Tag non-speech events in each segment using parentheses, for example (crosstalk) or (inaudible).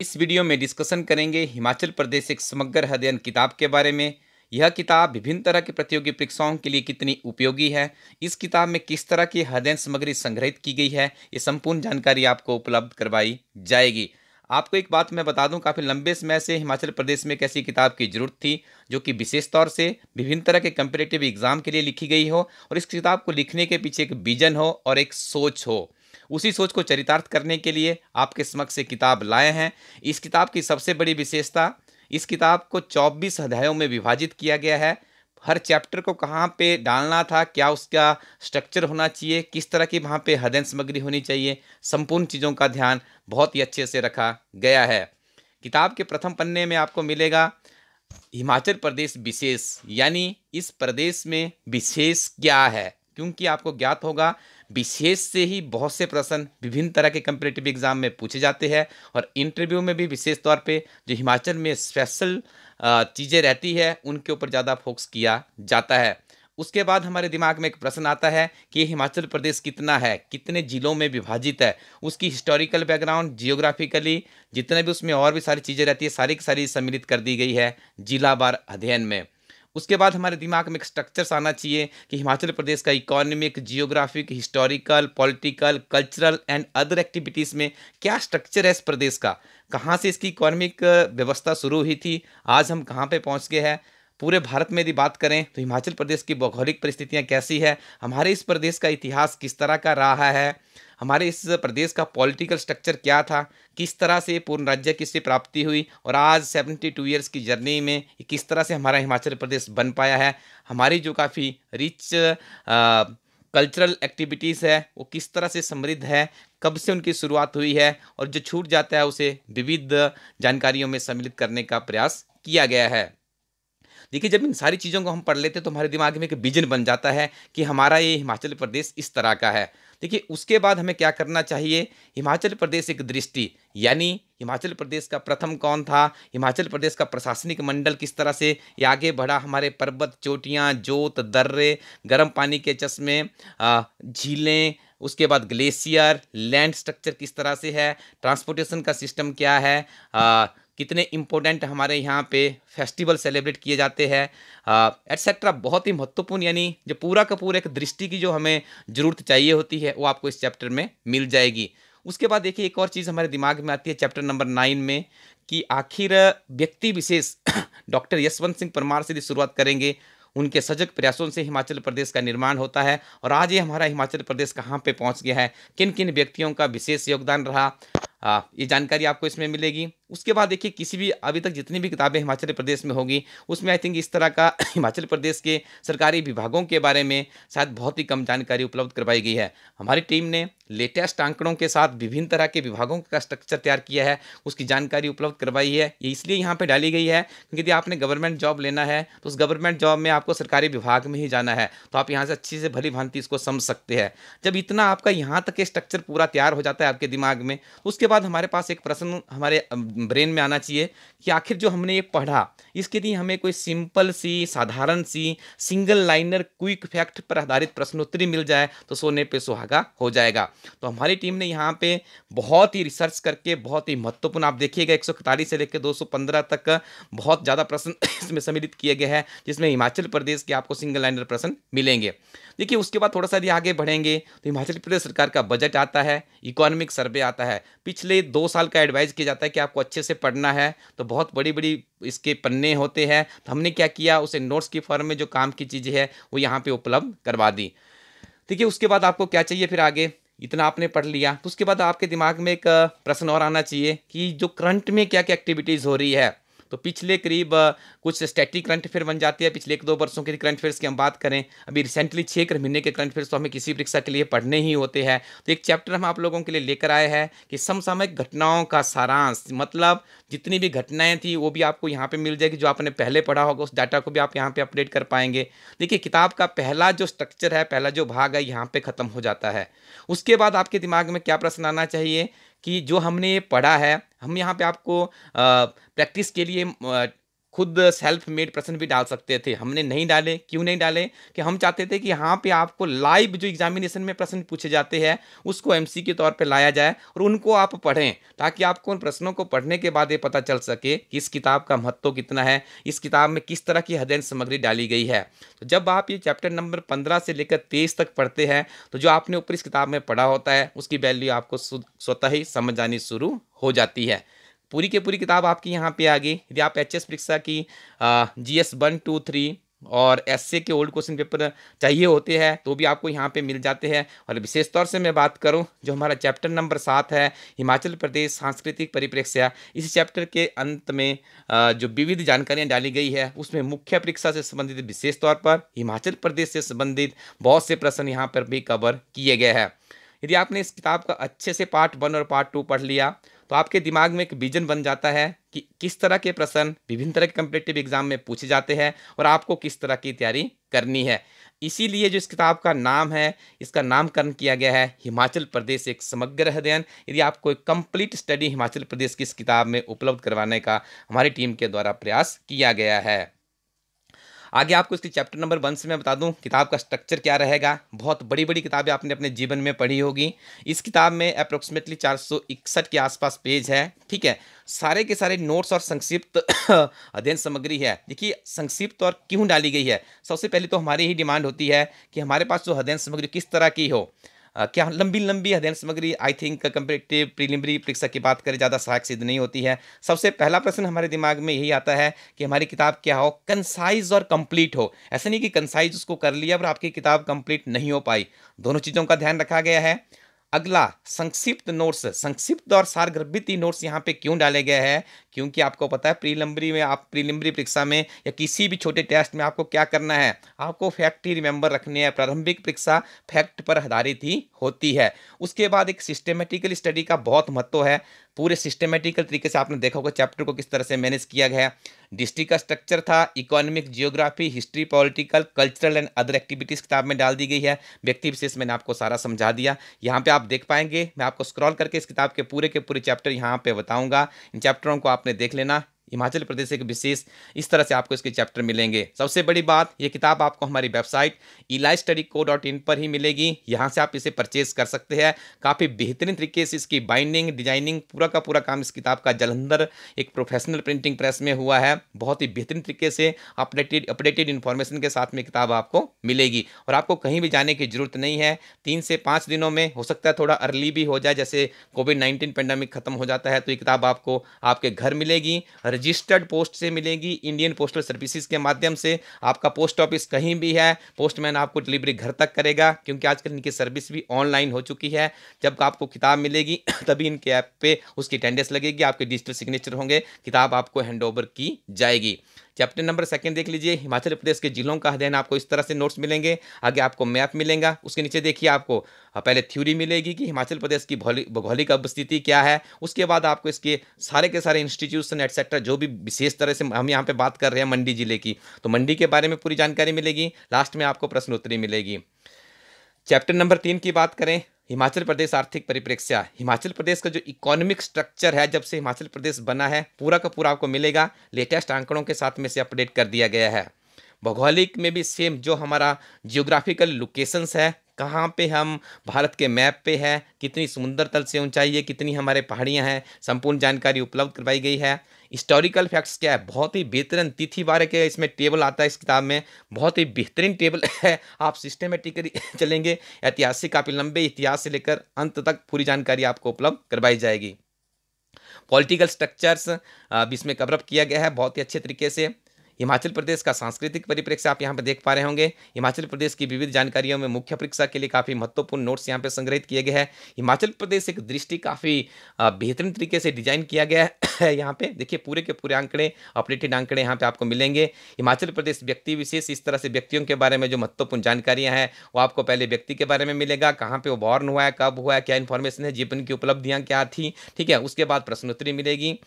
इस वीडियो में डिस्कशन करेंगे हिमाचल प्रदेश एक समग्र अध्ययन किताब के बारे में यह किताब विभिन्न तरह की प्रतियोगी परीक्षाओं के लिए कितनी उपयोगी है इस किताब में किस तरह की अध्ययन सामग्री संग्रहित की गई है ये संपूर्ण जानकारी आपको उपलब्ध करवाई जाएगी आपको एक बात मैं बता दूं काफ़ी लंबे समय से हिमाचल प्रदेश में एक ऐसी किताब की जरूरत थी जो कि विशेष तौर से विभिन्न तरह के कंपिटेटिव एग्जाम के लिए लिखी गई हो और इस किताब को लिखने के पीछे एक विजन हो और एक सोच हो उसी सोच को चरितार्थ करने के लिए आपके समक्ष ये किताब लाए हैं इस किताब की सबसे बड़ी विशेषता इस किताब को चौबीस अध्यायों में विभाजित किया गया है हर चैप्टर को कहाँ पे डालना था क्या उसका स्ट्रक्चर होना चाहिए किस तरह की वहाँ पे हदन सामग्री होनी चाहिए संपूर्ण चीज़ों का ध्यान बहुत ही अच्छे से रखा गया है किताब के प्रथम पन्ने में आपको मिलेगा हिमाचल प्रदेश विशेष यानी इस प्रदेश में विशेष क्या है क्योंकि आपको ज्ञात होगा विशेष से ही बहुत से प्रश्न विभिन्न तरह के कंपिटेटिव एग्जाम में पूछे जाते हैं और इंटरव्यू में भी विशेष तौर पे जो हिमाचल में स्पेशल चीज़ें रहती है उनके ऊपर ज़्यादा फोकस किया जाता है उसके बाद हमारे दिमाग में एक प्रश्न आता है कि हिमाचल प्रदेश कितना है कितने ज़िलों में विभाजित है उसकी हिस्टोरिकल बैकग्राउंड जियोग्राफिकली जितने भी उसमें और भी सारी चीज़ें रहती है सारी की सारी सम्मिलित कर दी गई है जिला बार अध्ययन में उसके बाद हमारे दिमाग में एक स्ट्रक्चर्स आना चाहिए कि हिमाचल प्रदेश का economic geographic historical political cultural and other activities में क्या स्ट्रक्चर है इस प्रदेश का कहाँ से इसकी इकोनॉमिक व्यवस्था शुरू हुई थी आज हम कहाँ पर पहुँच गए हैं पूरे भारत में यदि बात करें तो हिमाचल प्रदेश की भौगोलिक परिस्थितियाँ कैसी है हमारे इस प्रदेश का इतिहास किस तरह का रहा है हमारे इस प्रदेश का पॉलिटिकल स्ट्रक्चर क्या था किस तरह से पूर्ण राज्य किससे प्राप्ति हुई और आज 72 इयर्स की जर्नी में किस तरह से हमारा हिमाचल प्रदेश बन पाया है हमारी जो काफ़ी रिच कल्चरल एक्टिविटीज़ है वो किस तरह से समृद्ध है कब से उनकी शुरुआत हुई है और जो छूट जाता है उसे विविध जानकारियों में सम्मिलित करने का प्रयास किया गया है देखिए जब इन सारी चीज़ों को हम पढ़ लेते हैं तो हमारे दिमाग में एक विजन बन जाता है कि हमारा ये हिमाचल प्रदेश इस तरह का है देखिए उसके बाद हमें क्या करना चाहिए हिमाचल प्रदेश एक दृष्टि यानी हिमाचल प्रदेश का प्रथम कौन था हिमाचल प्रदेश का प्रशासनिक मंडल किस तरह से ये आगे बढ़ा हमारे पर्वत चोटियाँ जोत दर्रे गर्म पानी के चश्मे झीलें उसके बाद ग्लेशियर लैंड स्ट्रक्चर किस तरह से है ट्रांसपोर्टेशन का सिस्टम क्या है आ, कितने इम्पोर्टेंट हमारे यहाँ पे फेस्टिवल सेलिब्रेट किए जाते हैं एट्सेट्रा बहुत ही महत्वपूर्ण यानी जो पूरा का पूरा एक दृष्टि की जो हमें ज़रूरत चाहिए होती है वो आपको इस चैप्टर में मिल जाएगी उसके बाद देखिए एक और चीज़ हमारे दिमाग में आती है चैप्टर नंबर नाइन में कि आखिर व्यक्ति विशेष डॉक्टर (coughs) यशवंत सिंह परमार से शुरुआत करेंगे उनके सजग प्रयासों से हिमाचल प्रदेश का निर्माण होता है और आज ये हमारा हिमाचल प्रदेश कहाँ पे पहुँच गया है किन किन व्यक्तियों का विशेष योगदान रहा आ, ये जानकारी आपको इसमें मिलेगी उसके बाद देखिए किसी भी अभी तक जितनी भी किताबें हिमाचल प्रदेश में होगी उसमें आई थिंक इस तरह का (clears throat) हिमाचल प्रदेश के सरकारी विभागों के बारे में शायद बहुत ही कम जानकारी उपलब्ध करवाई गई है हमारी टीम ने लेटेस्ट आंकड़ों के साथ विभिन्न तरह के विभागों का स्ट्रक्चर तैयार किया है उसकी जानकारी उपलब्ध करवाई है ये इसलिए यहाँ पर डाली गई है क्योंकि यदि आपने गवर्नमेंट जॉब लेना है तो उस गवर्नमेंट जॉब में आपको सरकारी विभाग में ही जाना है तो आप यहाँ से अच्छी से भली भांति इसको समझ सकते हैं जब इतना आपका यहाँ तक स्ट्रक्चर पूरा तैयार हो जाता है आपके दिमाग में तो उसके बाद हमारे पास एक प्रश्न हमारे ब्रेन में आना चाहिए कि आखिर जो हमने ये पढ़ा इसके लिए हमें कोई सिंपल सी साधारण सी सिंगल लाइनर क्विक फैक्ट पर आधारित प्रश्नोत्तरी मिल जाए तो सोने पे सुहागा हो जाएगा तो हमारी टीम ने यहाँ पे बहुत ही रिसर्च करके बहुत ही महत्वपूर्ण आप देखिएगा एक से लेकर दो तक बहुत ज़्यादा प्रश्न (coughs) इसमें सम्मिलित किए गए हैं जिसमें हिमाचल प्रदेश के आपको सिंगल लाइनर प्रश्न मिलेंगे देखिए उसके बाद थोड़ा सा यदि आगे बढ़ेंगे तो हिमाचल प्रदेश सरकार का बजट आता है इकोनॉमिक सर्वे आता है पिछले दो साल का एडवाइज किया जाता है कि आपको अच्छे से पढ़ना है तो बहुत बड़ी बड़ी इसके पन्ने होते हैं तो हमने क्या किया उसे नोट्स की फॉर्म में जो काम की चीज़ें हैं वो यहाँ पर उपलब्ध करवा दी ठीक है उसके बाद आपको क्या चाहिए फिर आगे इतना आपने पढ़ लिया तो उसके बाद आपके दिमाग में एक प्रश्न और आना चाहिए कि जो करंट में क्या क्या एक्टिविटीज़ हो रही है तो पिछले करीब कुछ स्टैटिक करंट अफेयर बन जाती है पिछले एक दो वर्षों के करंट अफेयर्स की हम बात करें अभी रिसेंटली छः कर महीने के करंट अफेयर्स तो हमें किसी परीक्षा के लिए पढ़ने ही होते हैं तो एक चैप्टर हम आप लोगों के लिए लेकर आए हैं कि समसामयिक घटनाओं का सारांश मतलब जितनी भी घटनाएं थी वो भी आपको यहाँ पर मिल जाएगी जो आपने पहले पढ़ा होगा उस डाटा को भी आप यहाँ पर अपडेट कर पाएंगे देखिए किताब का पहला जो स्ट्रक्चर है पहला जो भाग है यहाँ पे ख़त्म हो जाता है उसके बाद आपके दिमाग में क्या प्रश्न आना चाहिए कि जो हमने पढ़ा है हम यहाँ पे आपको प्रैक्टिस के लिए खुद सेल्फ मेड प्रश्न भी डाल सकते थे हमने नहीं डाले क्यों नहीं डाले कि हम चाहते थे कि यहाँ पे आपको लाइव जो एग्जामिनेशन में प्रश्न पूछे जाते हैं उसको एमसी के तौर पे लाया जाए और उनको आप पढ़ें ताकि आपको उन प्रश्नों को पढ़ने के बाद ये पता चल सके कि इस किताब का महत्व कितना है इस किताब में किस तरह की हृदय सामग्री डाली गई है तो जब आप ये चैप्टर नंबर पंद्रह से लेकर तेईस तक पढ़ते हैं तो जो आपने ऊपर इस किताब में पढ़ा होता है उसकी वैल्यू आपको स्वतः ही समझ आनी शुरू हो जाती है पूरी के पूरी किताब आपकी यहाँ पे आ गई यदि आप एच एस परीक्षा की G S one two three और एस के ओल्ड क्वेश्चन पेपर चाहिए होते हैं तो भी आपको यहाँ पे मिल जाते हैं और विशेष तौर से मैं बात करूँ जो हमारा चैप्टर नंबर सात है हिमाचल प्रदेश सांस्कृतिक परिप्रेक्ष्य इस चैप्टर के अंत में जो विविध जानकारियाँ डाली गई है उसमें मुख्य परीक्षा से संबंधित विशेष तौर पर हिमाचल प्रदेश से संबंधित बहुत से प्रश्न यहाँ पर भी कवर किए गए हैं यदि आपने इस किताब का अच्छे से पार्ट वन और पार्ट टू पढ़ लिया तो आपके दिमाग में एक विजन बन जाता है कि किस तरह के प्रश्न विभिन्न तरह के कम्पिटेटिव एग्जाम में पूछे जाते हैं और आपको किस तरह की तैयारी करनी है इसीलिए जो इस किताब का नाम है इसका नामकरण किया गया है हिमाचल प्रदेश एक समग्र अध्ययन यदि आपको एक कंप्लीट स्टडी हिमाचल प्रदेश की इस किताब में उपलब्ध करवाने का हमारी टीम के द्वारा प्रयास किया गया है आगे आपको इसके चैप्टर नंबर वन से मैं बता दूं किताब का स्ट्रक्चर क्या रहेगा बहुत बड़ी बड़ी किताबें आपने अपने जीवन में पढ़ी होगी इस किताब में अप्रोक्सीमेटली चार के आसपास पेज है ठीक है सारे के सारे नोट्स और संक्षिप्त (coughs) अध्ययन सामग्री है देखिए संक्षिप्त और क्यों डाली गई है सबसे पहले तो हमारी ही डिमांड होती है कि हमारे पास जो अध्ययन सामग्री किस तरह की हो क्या लंबी लंबी अध्ययन सामग्री आई थिंक कंपेटिव प्रिलिमरी परीक्षा की बात करें ज़्यादा सहायक सिद्ध नहीं होती है सबसे पहला प्रश्न हमारे दिमाग में यही आता है कि हमारी किताब क्या हो कंसाइज और कंप्लीट हो ऐसा नहीं कि कंसाइज उसको कर लिया पर आपकी किताब कंप्लीट नहीं हो पाई दोनों चीज़ों का ध्यान रखा गया है अगला संक्षिप्त नोट्स संक्षिप्त और सारगर्भित नोट्स यहाँ पे क्यों डाले गए हैं क्योंकि आपको पता है प्रीलिम्बरी में आप प्रीलिम्बरी परीक्षा में या किसी भी छोटे टेस्ट में आपको क्या करना है आपको फैक्ट ही रिमेंबर रखने हैं प्रारंभिक परीक्षा फैक्ट पर आधारित ही होती है उसके बाद एक सिस्टमेटिकल स्टडी का बहुत महत्व है पूरे सिस्टमेटिकल तरीके से आपने देखा होगा चैप्टर को किस तरह से मैनेज किया गया डिस्ट्रिक्ट का स्ट्रक्चर था economic geography history political cultural and other activities किताब में डाल दी गई है व्यक्ति विशेष मैंने आपको सारा समझा दिया यहाँ पे आप देख पाएंगे मैं आपको स्क्रॉल करके इस किताब के पूरे के पूरे चैप्टर यहाँ पे बताऊँगा इन चैप्टरों को आपने आपने देख लेना हिमाचल प्रदेश एक विशेष इस तरह से आपको इसके चैप्टर मिलेंगे सबसे बड़ी बात ये किताब आपको हमारी वेबसाइट इलाई स्टडी को डॉट इन पर ही मिलेगी यहाँ से आप इसे परचेज कर सकते हैं काफ़ी बेहतरीन तरीके से इसकी बाइंडिंग डिजाइनिंग पूरा का पूरा काम इस किताब का जलंधर एक प्रोफेशनल प्रिंटिंग प्रेस में हुआ है बहुत ही बेहतरीन तरीके से अपडेटेड अपडेटेड इन्फॉर्मेशन के साथ में किताब आपको मिलेगी और आपको कहीं भी जाने की जरूरत नहीं है तीन से पाँच दिनों में हो सकता है थोड़ा अर्ली भी हो जाए जैसे कोविड नाइन्टीन पेंडेमिक खत्म हो जाता है तो ये किताब आपको आपके घर मिलेगी रजिस्टर्ड पोस्ट से मिलेगी इंडियन पोस्टल सर्विसेज के माध्यम से आपका पोस्ट ऑफिस कहीं भी है पोस्टमैन आपको डिलीवरी घर तक करेगा क्योंकि आजकल इनकी सर्विस भी ऑनलाइन हो चुकी है जब आपको किताब मिलेगी (clears throat) तभी इनके ऐप पे उसकी अटेंडेंस लगेगी आपके डिजिटल सिग्नेचर होंगे किताब आपको हैंड की जाएगी चैप्टर नंबर सेकंड देख लीजिए हिमाचल प्रदेश के जिलों का अध्ययन आपको इस तरह से नोट्स मिलेंगे आगे आपको मैप मिलेगा उसके नीचे देखिए आपको हाँ, पहले थ्योरी मिलेगी कि हिमाचल प्रदेश की भौगोलिक उपस्थिति क्या है उसके बाद आपको इसके सारे के सारे इंस्टीट्यूशन एटसेट्रा जो भी विशेष तरह से हम यहाँ पर बात कर रहे हैं मंडी जिले की तो मंडी के बारे में पूरी जानकारी मिलेगी लास्ट में आपको प्रश्नोत्तरी मिलेगी चैप्टर नंबर तीन की बात करें हिमाचल प्रदेश आर्थिक परिप्रेक्ष्य हिमाचल प्रदेश का जो इकोनॉमिक स्ट्रक्चर है जब से हिमाचल प्रदेश बना है पूरा का पूरा आपको मिलेगा लेटेस्ट आंकड़ों के साथ में से अपडेट कर दिया गया है भौगोलिक में भी सेम जो हमारा जियोग्राफिकल लोकेशंस है कहाँ पे हम भारत के मैप पे है कितनी समुंदर तल से ऊंचाई है कितनी हमारे पहाड़ियाँ हैं संपूर्ण जानकारी उपलब्ध करवाई गई है हिस्टोरिकल फैक्ट्स क्या है बहुत ही बेहतरीन तिथि बारे के इसमें टेबल आता है इस किताब में बहुत ही बेहतरीन टेबल है आप सिस्टमेटिकली चलेंगे ऐतिहासिक काफ़ी लंबे इतिहास से लेकर अंत तक पूरी जानकारी आपको उपलब्ध करवाई जाएगी पॉलिटिकल स्ट्रक्चर्स इसमें कवरअप किया गया है बहुत ही अच्छे तरीके से हिमाचल प्रदेश का सांस्कृतिक परिप्रेक्ष्य आप यहाँ पर देख पा रहे होंगे हिमाचल प्रदेश की विविध जानकारियों में मुख्य परीक्षा के लिए काफ़ी महत्वपूर्ण नोट्स यहाँ पर संग्रहित किए गए हैं हिमाचल प्रदेश एक दृष्टि काफ़ी बेहतरीन तरीके से डिजाइन किया गया है यहाँ पे देखिए पूरे के पूरे आंकड़े अपडेटेड आंकड़े यहाँ पे आपको मिलेंगे हिमाचल प्रदेश व्यक्ति विशेष इस तरह से व्यक्तियों के बारे में जो महत्वपूर्ण जानकारियाँ हैं वो आपको पहले व्यक्ति के बारे में मिलेगा कहाँ पे वो बॉर्न हुआ है कब हुआ है क्या इन्फॉर्मेशन है जीवन की उपलब्धियाँ क्या थी ठीक है उसके बाद प्रश्नोत्तरी मिलेगी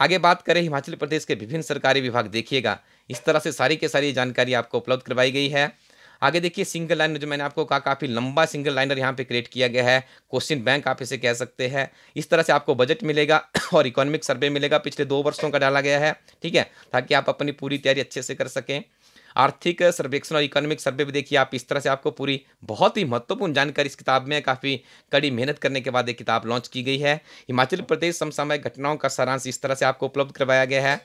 आगे बात करें हिमाचल प्रदेश के विभिन्न सरकारी विभाग देखिएगा इस तरह से सारी के सारी जानकारी आपको उपलब्ध करवाई गई है आगे देखिए सिंगल लाइन जो मैंने आपको कहा काफ़ी लंबा सिंगल लाइनर यहाँ पे क्रिएट किया गया है क्वेश्चन बैंक आप इसे कह सकते हैं इस तरह से आपको बजट मिलेगा (coughs) और इकोनॉमिक सर्वे मिलेगा पिछले दो वर्षों का डाला गया है ठीक है ताकि आप अपनी पूरी तैयारी अच्छे से कर सकें आर्थिक सर्वेक्षण और इकोनॉमिक सर्वे भी देखिए आप इस तरह से आपको पूरी बहुत ही महत्वपूर्ण जानकारी इस किताब में काफ़ी कड़ी मेहनत करने के बाद ये किताब लॉन्च की गई है हिमाचल प्रदेश समसामयिक घटनाओं का सारांश इस तरह से आपको उपलब्ध करवाया गया है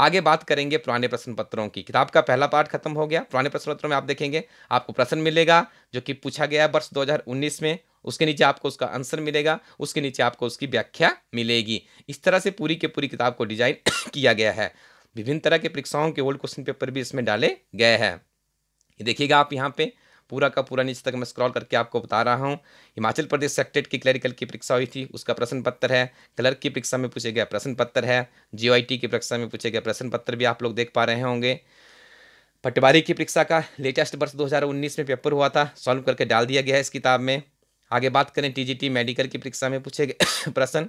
आगे बात करेंगे पुराने प्रश्न पत्रों की किताब का पहला पार्ट खत्म हो गया पुराने प्रश्न पत्रों में आप देखेंगे आपको प्रश्न मिलेगा जो कि पूछा गया वर्ष 2019 में उसके नीचे आपको उसका आंसर मिलेगा उसके नीचे आपको उसकी व्याख्या मिलेगी इस तरह से पूरी के पूरी किताब को डिजाइन (coughs) किया गया है विभिन्न तरह के परीक्षाओं के ओल्ड क्वेश्चन पेपर भी इसमें डाले गए हैं देखिएगा आप यहाँ पे पूरा का पूरा नीचे तक मैं स्क्रॉल करके आपको बता रहा हूँ हिमाचल प्रदेश सेक्टेट की क्लरिकल की परीक्षा हुई थी उसका प्रश्न पत्र है क्लर्क की परीक्षा में पूछे गया प्रश्न पत्र है जी की परीक्षा में पूछे गए प्रश्न पत्र भी आप लोग देख पा रहे होंगे पटवारी की परीक्षा का लेटेस्ट वर्ष 2019 में पेपर हुआ था सॉल्व करके डाल दिया गया है इस किताब में आगे बात करें टीजीटी मेडिकल की परीक्षा में पूछे गए (coughs) प्रश्न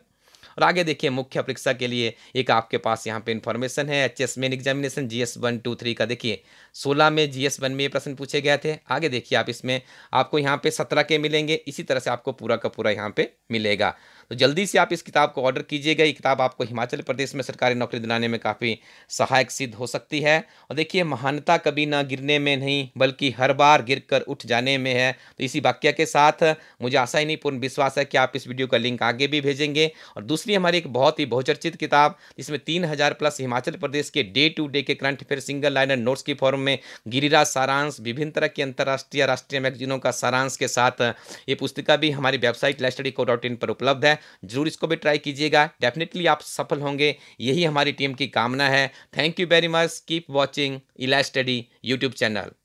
और आगे देखिए मुख्य परीक्षा के लिए एक आपके पास यहाँ पे इन्फॉर्मेशन है H S main examination G S one two three का देखिए सोलह में जी एस वन में ये प्रश्न पूछे गए थे आगे देखिए आप इसमें आपको यहाँ पे सत्रह के मिलेंगे इसी तरह से आपको पूरा का पूरा यहाँ पे मिलेगा तो जल्दी से आप इस किताब को ऑर्डर कीजिएगा ये किताब आपको हिमाचल प्रदेश में सरकारी नौकरी दिलाने में काफ़ी सहायक सिद्ध हो सकती है और देखिए महानता कभी ना गिरने में नहीं बल्कि हर बार गिर कर उठ जाने में है तो इसी वाक्य के साथ मुझे आशा ही नहीं पूर्ण विश्वास है कि आप इस वीडियो का लिंक आगे भी भेजेंगे और दूसरी हमारी एक बहुत ही बहुचर्चित किताब इसमें तीन प्लस हिमाचल प्रदेश के डे टू डे के current affair single liner notes की फॉर्म में गिरिराज सारांश विभिन्न तरह के अंतर्राष्ट्रीय राष्ट्रीय मैगजीनों का सारांश के साथ ये पुस्तिका भी हमारी वेबसाइट लाइस्टडी को डॉट इन पर उपलब्ध है जरूर इसको भी ट्राई कीजिएगा डेफिनेटली आप सफल होंगे यही हमारी टीम की कामना है thank you very much keep watching इला यूट्यूब चैनल